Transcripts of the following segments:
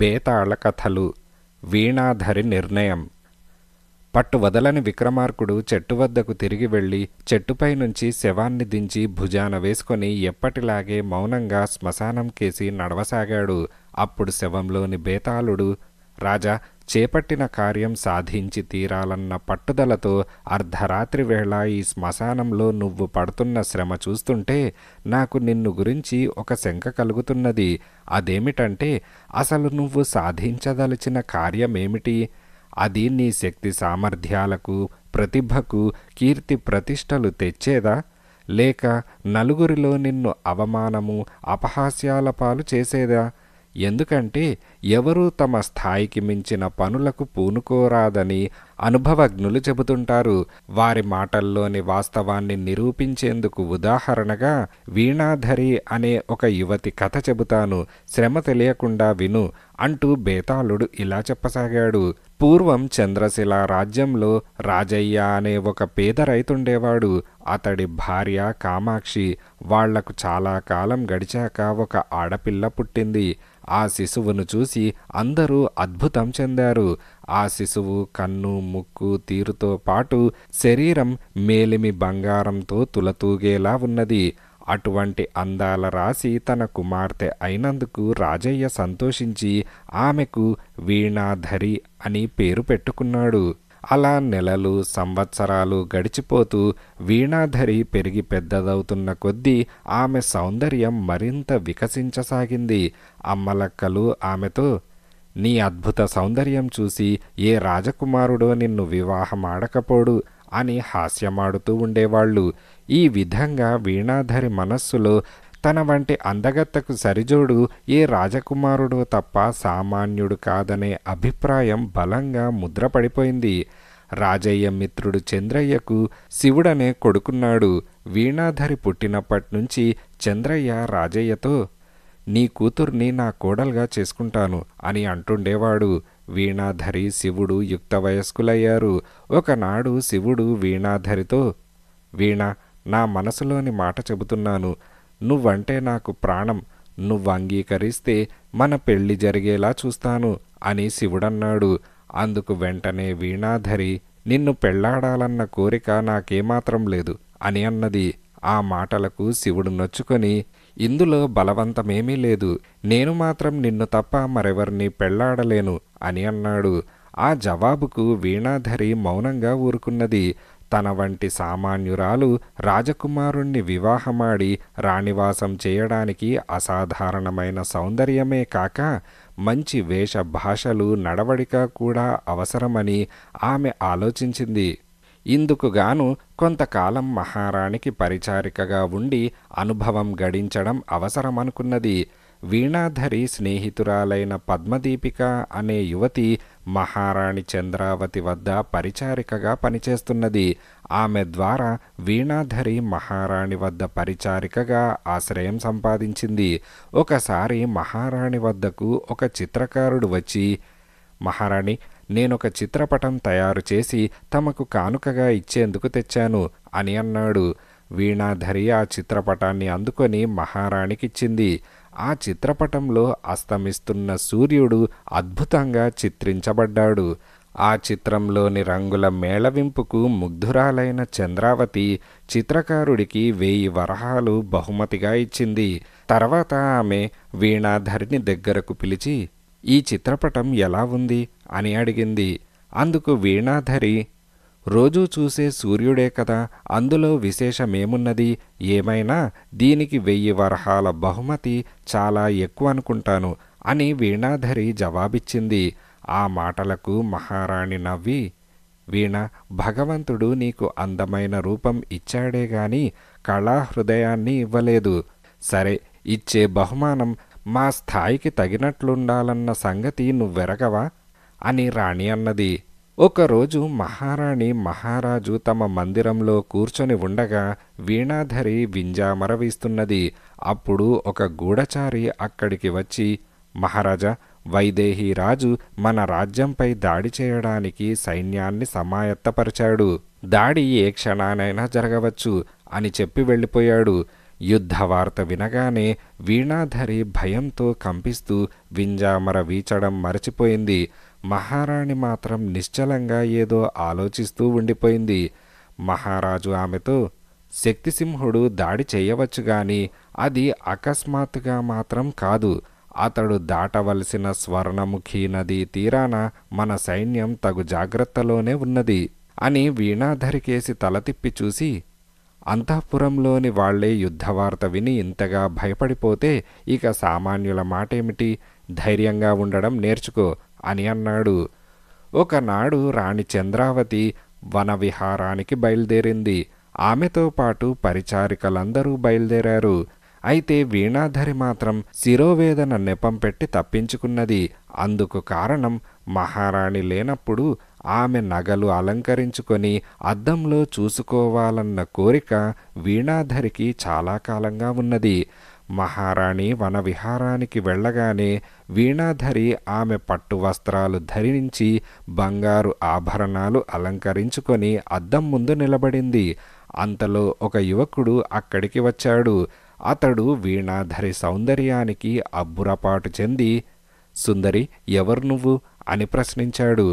బేతాళ కథలు వీణాధరి నిర్ణయం పట్టు వదలని విక్రమార్కుడు చెట్టు వద్దకు తిరిగి వెళ్ళి చెట్టుపై నుంచి శవాన్ని దించి భుజాన వేసుకొని ఎప్పటిలాగే మౌనంగా శ్మశానం కేసి నడవసాగాడు అప్పుడు శవంలోని బేతాళుడు రాజా చేపట్టిన కార్యం సాధించి తీరాలన్న పట్టుదలతో అర్ధరాత్రి వేళ ఈ శ్మశానంలో నువ్వు పడుతున్న శ్రమ చూస్తుంటే నాకు నిన్ను గురించి ఒక శంక కలుగుతున్నది అదేమిటంటే అసలు నువ్వు సాధించదలిచిన కార్యమేమిటి అది నీ శక్తి సామర్థ్యాలకు ప్రతిభకు కీర్తి ప్రతిష్టలు తెచ్చేదా లేక నలుగురిలో నిన్ను అవమానము అపహాస్యాల పాలు చేసేదా ఎందుకంటే ఎవరూ తమ స్థాయికి మించిన పనులకు పూనుకోరాదని అనుభవజ్ఞులు చెబుతుంటారు వారి మాటల్లోని వాస్తవాన్ని నిరూపించేందుకు ఉదాహరణగా వీణాధరి అనే ఒక యువతి కథ చెబుతాను శ్రమ తెలియకుండా విను అంటూ బేతాళుడు ఇలా చెప్పసాగాడు పూర్వం చంద్రశిల రాజ్యంలో రాజయ్య అనే ఒక పేద రైతుండేవాడు అతడి భార్య కామాక్షి వాళ్లకు చాలా కాలం గడిచాక ఒక ఆడపిల్ల పుట్టింది ఆ శిశువును చూసి అందరూ అద్భుతం చెందారు ఆ శిశువు కన్ను ముక్కు తీరుతో పాటు శరీరం మేలిమి బంగారంతో తులతూగేలా ఉన్నది అటువంటి అందాల రాశి తన కుమార్తె అయినందుకు రాజయ్య సంతోషించి ఆమెకు వీణాధరి అని పేరు పెట్టుకున్నాడు అలా నెలలు సంవత్సరాలు గడిచిపోతూ వీణాధరి పెరిగి పెద్దదవుతున్న కొద్దీ ఆమె సౌందర్యం మరింత వికసించసాగింది అమ్మలక్కలు ఆమెతో నీ అద్భుత సౌందర్యం చూసి ఏ రాజకుమారుడో నిన్ను వివాహమాడకపోడు అని హాస్యమాడుతూ ఉండేవాళ్ళు ఈ విధంగా వీణాధరి మనస్సులో తన వంటి అందగత్తకు సరిజోడు ఏ రాజకుమారుడో తప్ప సామాన్యుడు కాదనే అభిప్రాయం బలంగా ముద్రపడిపోయింది రాజయ్య మిత్రుడు చంద్రయ్యకు శివుడనే కొడుకున్నాడు వీణాధరి పుట్టినప్పటినుంచి చంద్రయ్య రాజయ్యతో నీ కూతుర్ని నా కోడలుగా చేసుకుంటాను అని అంటుండేవాడు వీణాధరి శివుడు యుక్త వయస్కులయ్యారు ఒకనాడు శివుడు వీణాధరితో వీణ నా మనసులోని మాట చెబుతున్నాను నువ్వంటే నాకు ప్రాణం నువ్వు అంగీకరిస్తే మన పెళ్లి జరిగేలా చూస్తాను అని శివుడన్నాడు అందుకు వెంటనే వీణాధరి నిన్ను పెళ్లాడాలన్న కోరిక నాకేమాత్రం లేదు అని అన్నది ఆ మాటలకు శివుడు నొచ్చుకొని ఇందులో బలవంతమేమీ లేదు నేను మాత్రం నిన్ను తప్ప మరెవరిని పెళ్లాడలేను అని అన్నాడు ఆ జవాబుకు వీణాధరి మౌనంగా ఊరుకున్నది తన వంటి సామాన్యురాలు రాజకుమారుణ్ణి వివాహమాడి రాణివాసం చేయడానికి అసాధారణమైన సౌందర్యమే కాక మంచి వేషభాషలు నడవడిక కూడా అవసరమని ఆమె ఆలోచించింది ఇందుకుగాను కొంతకాలం మహారాణికి పరిచారికగా ఉండి అనుభవం గడించడం అవసరమనుకున్నది వీణాధరి స్నేహితురాలైన పద్మదీపిక అనే యువతి మహారాణి చంద్రావతి వద్ద పరిచారికగా పనిచేస్తున్నది ఆమె ద్వారా వీణాధరి మహారాణి వద్ద పరిచారికగా ఆశ్రయం సంపాదించింది ఒకసారి మహారాణి వద్దకు ఒక చిత్రకారుడు వచ్చి మహారాణి నేనొక చిత్రపటం తయారు చేసి తమకు కానుకగా ఇచ్చేందుకు తెచ్చాను అని అన్నాడు వీణాధరి ఆ చిత్రపటాన్ని అందుకొని మహారాణికిచ్చింది ఆ చిత్రపటంలో అస్తమిస్తున్న సూర్యుడు అద్భుతంగా చిత్రించబడ్డాడు ఆ చిత్రంలోని రంగుల మేళవింపుకు ముగ్ధురాలైన చంద్రావతి చిత్రకారుడికి వెయ్యి వరహాలు బహుమతిగా ఇచ్చింది తర్వాత ఆమె వీణాధరిని దగ్గరకు పిలిచి ఈ చిత్రపటం ఎలా ఉంది అని అడిగింది అందుకు వీణాధరి రోజూ చూసే సూర్యుడే కదా అందులో విశేషమేమున్నది ఏమైనా దీనికి వెయ్యి వరహాల బహుమతి చాలా ఎక్కువ అనుకుంటాను అని వీణాధరి జవాబిచ్చింది ఆ మాటలకు మహారాణి నవ్వి వీణ భగవంతుడు నీకు అందమైన రూపం ఇచ్చాడే గాని కళా హృదయాన్ని ఇవ్వలేదు సరే ఇచ్చే బహుమానం మా స్థాయికి తగినట్లుండాలన్న సంగతి నువ్వెరగవా అని రాణి అన్నది ఒకరోజు మహారాణి మహారాజు తమ మందిరంలో కూర్చొని ఉండగా వీణాధరి వింజామరవీస్తున్నది అప్పుడు ఒక గూఢచారి అక్కడికి వచ్చి మహారాజా వైదేహీ రాజు మన రాజ్యంపై దాడి చేయడానికి సైన్యాన్ని సమాయత్తపరిచాడు దాడి ఏ క్షణానైనా జరగవచ్చు అని చెప్పి వెళ్ళిపోయాడు యుద్ధ వార్త వినగానే వీణాధరి భయంతో కంపిస్తూ వింజామర వీచడం మరచిపోయింది మహారాణి మాత్రం నిశ్చలంగా ఏదో ఆలోచిస్తూ ఉండిపోయింది మహారాజు ఆమెతో శక్తిసింహుడు దాడి చేయవచ్చు గాని అది అకస్మాత్తుగా మాత్రం కాదు అతడు దాటవలసిన స్వర్ణముఖి నదీ తీరాన మన సైన్యం తగు జాగ్రత్తలోనే ఉన్నది అని వీణాధరికేసి తలతిప్పి చూసి అంతఃపురంలోని వాళ్లే యుద్ధవార్త విని ఇంతగా భయపడిపోతే ఇక సామాన్యుల మాటేమిటి ధైర్యంగా ఉండడం నేర్చుకో అని అన్నాడు ఒకనాడు రాణి చంద్రావతి వనవిహారానికి బయలుదేరింది ఆమెతో పాటు పరిచారికలందరూ బయలుదేరారు అయితే వీణాధరి మాత్రం శిరోవేదన నెపం పెట్టి తప్పించుకున్నది అందుకు కారణం మహారాణి లేనప్పుడు ఆమె నగలు అలంకరించుకొని అద్దంలో చూసుకోవాలన్న కోరిక వీణాధరికి చాలా కాలంగా ఉన్నది మహారాణి వనవిహారానికి వెళ్ళగానే వీణాధరి ఆమె పట్టు వస్త్రాలు ధరించి బంగారు ఆభరణాలు అలంకరించుకొని అద్దం ముందు నిలబడింది అంతలో ఒక యువకుడు అక్కడికి వచ్చాడు అతడు వీణాధరి సౌందర్యానికి అబ్బురపాటు చెంది సుందరి ఎవరు నువ్వు అని ప్రశ్నించాడు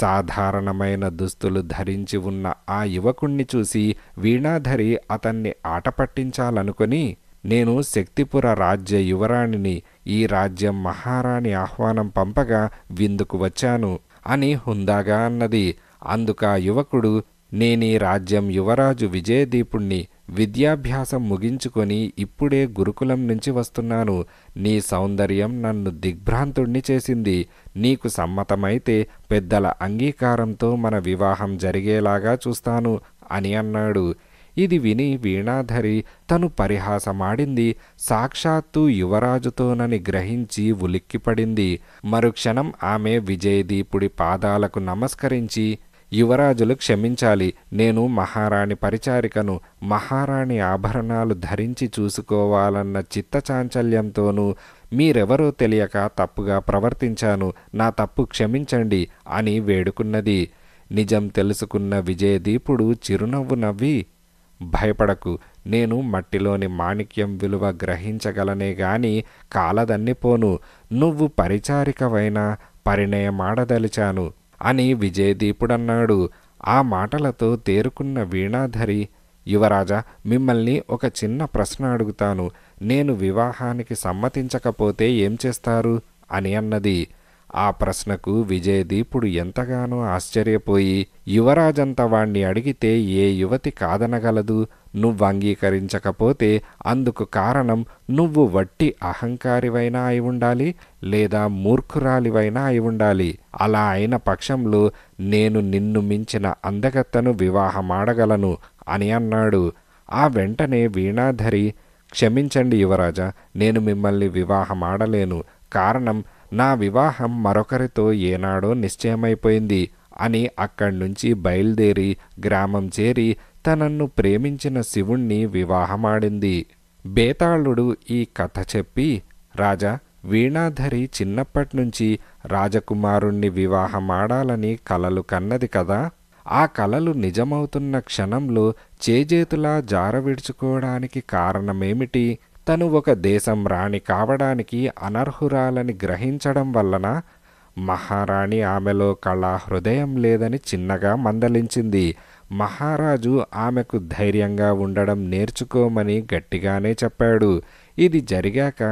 సాధారణమైన దుస్తులు ధరించి ఉన్న ఆ యువకుణ్ణి చూసి వీణాధరి అతన్ని ఆటపట్టించాలనుకుని నేను శక్తిపుర రాజ్య యువరాణిని ఈ రాజ్యం మహారాణి ఆహ్వానం పంపగా విందుకు వచ్చాను అని హుందాగా అన్నది అందుక యువకుడు నేనీ రాజ్యం యువరాజు విజయదీపుణ్ణి విద్యాభ్యాసం ముగించుకొని ఇప్పుడే గురుకులం నుంచి వస్తున్నాను నీ సౌందర్యం నన్ను దిగ్భ్రాంతుణ్ణి చేసింది నీకు సమ్మతమైతే పెద్దల అంగీకారంతో మన వివాహం జరిగేలాగా చూస్తాను అని అన్నాడు ఇది విని వీణాధరి తను పరిహాసమాడింది సాక్షాత్తు యువరాజుతోనని గ్రహించి ఉలిక్కిపడింది మరుక్షణం ఆమె విజయదీపుడి పాదాలకు నమస్కరించి యువరాజులు క్షమించాలి నేను మహారాణి పరిచారికను మహారాణి ఆభరణాలు ధరించి చూసుకోవాలన్న చిత్తచాంచల్యంతోనూ మీరెవరో తెలియక తప్పుగా ప్రవర్తించాను నా తప్పు క్షమించండి అని వేడుకున్నది నిజం తెలుసుకున్న విజయదీపుడు చిరునవ్వు నవ్వి భయపడకు నేను మట్టిలోని మాణిక్యం విలువ గ్రహించగలనే గాని కాలదన్నిపోను నువ్వు పరిచారికవైనా పరిణయమాడదలిచాను అని విజయదీపుడన్నాడు ఆ మాటలతో తేరుకున్న వీణాధరి యువరాజా మిమ్మల్ని ఒక చిన్న ప్రశ్న అడుగుతాను నేను వివాహానికి సమ్మతించకపోతే ఏం చేస్తారు అని అన్నది ఆ ప్రశ్నకు విజయదీపుడు ఎంతగానో ఆశ్చర్యపోయి యువరాజంత వాణ్ణి అడిగితే ఏ యువతి కాదనగలదు నువ్వు అంగీకరించకపోతే అందుకు కారణం నువ్వు వట్టి అహంకారివైనా అయి ఉండాలి లేదా మూర్ఖురాలివైనా అయి ఉండాలి అలా అయిన పక్షంలో నేను నిన్ను మించిన అందగత్తను వివాహమాడగలను అని అన్నాడు ఆ వెంటనే వీణాధరి క్షమించండి యువరాజా నేను మిమ్మల్ని వివాహమాడలేను కారణం నా వివాహం మరొకరితో ఏనాడో నిశ్చయమైపోయింది అని అక్కడి నుంచి బయలుదేరి గ్రామం చేరి తనన్ను ప్రేమించిన శివుణ్ణి వివాహమాడింది బేతాళుడు ఈ కథ చెప్పి రాజా వీణాధరి చిన్నప్పటినుంచి రాజకుమారుణ్ణి వివాహమాడాలని కలలు కన్నది కదా ఆ కలలు నిజమవుతున్న క్షణంలో చేజేతులా జార విడుచుకోవడానికి కారణమేమిటి తను ఒక దేశం రాణి కావడానికి అనర్హురాలని గ్రహించడం వలన మహారాణి ఆమెలో కళా హృదయం లేదని చిన్నగా మందలించింది మహారాజు ఆమెకు ధైర్యంగా ఉండడం నేర్చుకోమని గట్టిగానే చెప్పాడు ఇది జరిగాక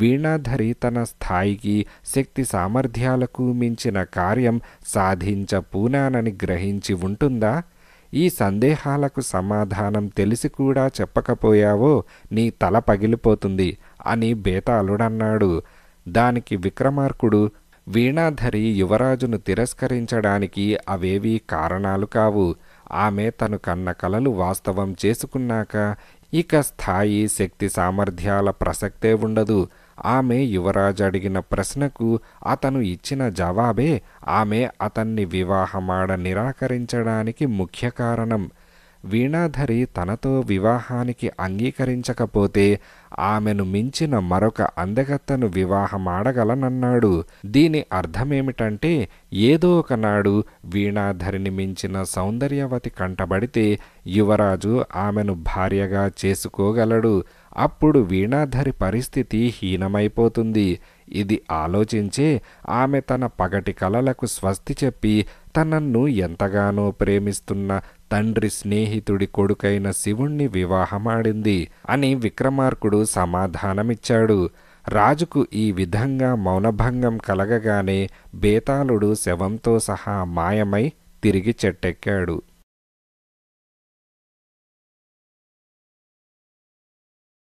వీణాధరి తన స్థాయికి శక్తి సామర్థ్యాలకు మించిన కార్యం సాధించపూనానని గ్రహించి ఉంటుందా ఈ సందేహాలకు సమాధానం తెలిసి కూడా చెప్పకపోయావో నీ తల పగిలిపోతుంది అని బేతాళుడన్నాడు దానికి విక్రమార్కుడు వీణాధరి యువరాజును తిరస్కరించడానికి అవేవీ కారణాలు కావు ఆమె తను కన్న కలలు వాస్తవం చేసుకున్నాక ఇక స్థాయి శక్తి సామర్థ్యాల ప్రసక్తే ఉండదు ఆమె యువరాజు అడిగిన ప్రశ్నకు అతను ఇచ్చిన జవాబే ఆమె అతన్ని వివాహమాడ నిరాకరించడానికి ముఖ్య కారణం వీణాధరి తనతో వివాహానికి అంగీకరించకపోతే ఆమెను మించిన మరొక అందగత్తను వివాహమాడగలనన్నాడు దీని అర్థమేమిటంటే ఏదో ఒకనాడు వీణాధరిని మించిన సౌందర్యవతి కంటబడితే యువరాజు ఆమెను భార్యగా చేసుకోగలడు అప్పుడు వీణాధరి పరిస్థితి హీనమైపోతుంది ఇది ఆలోచించే ఆమె తన పగటి కలలకు స్వస్తి చెప్పి తనన్ను ఎంతగానో ప్రేమిస్తున్న తండ్రి స్నేహితుడి కొడుకైన శివుణ్ణి వివాహమాడింది అని విక్రమార్కుడు సమాధానమిచ్చాడు రాజుకు ఈ విధంగా మౌనభంగం కలగగానే బేతాళుడు శవంతో సహా మాయమై తిరిగి చెట్టెక్కాడు